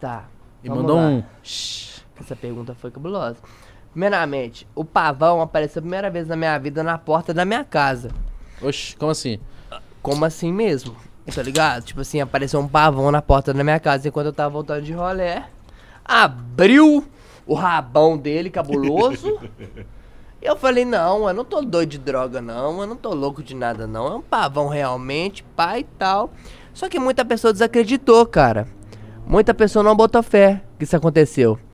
Tá. E mandou lá. um. Shhh, essa pergunta foi cabulosa. Primeiramente, o pavão apareceu a primeira vez na minha vida na porta da minha casa. Oxi, como assim? Como assim mesmo? Tá ligado? Tipo assim, apareceu um pavão na porta da minha casa enquanto eu tava voltando de rolé. Abriu o rabão dele, cabuloso. eu falei, não, eu não tô doido de droga, não, eu não tô louco de nada, não. É um pavão realmente, pai e tal. Só que muita pessoa desacreditou, cara. Muita pessoa não botou fé que isso aconteceu.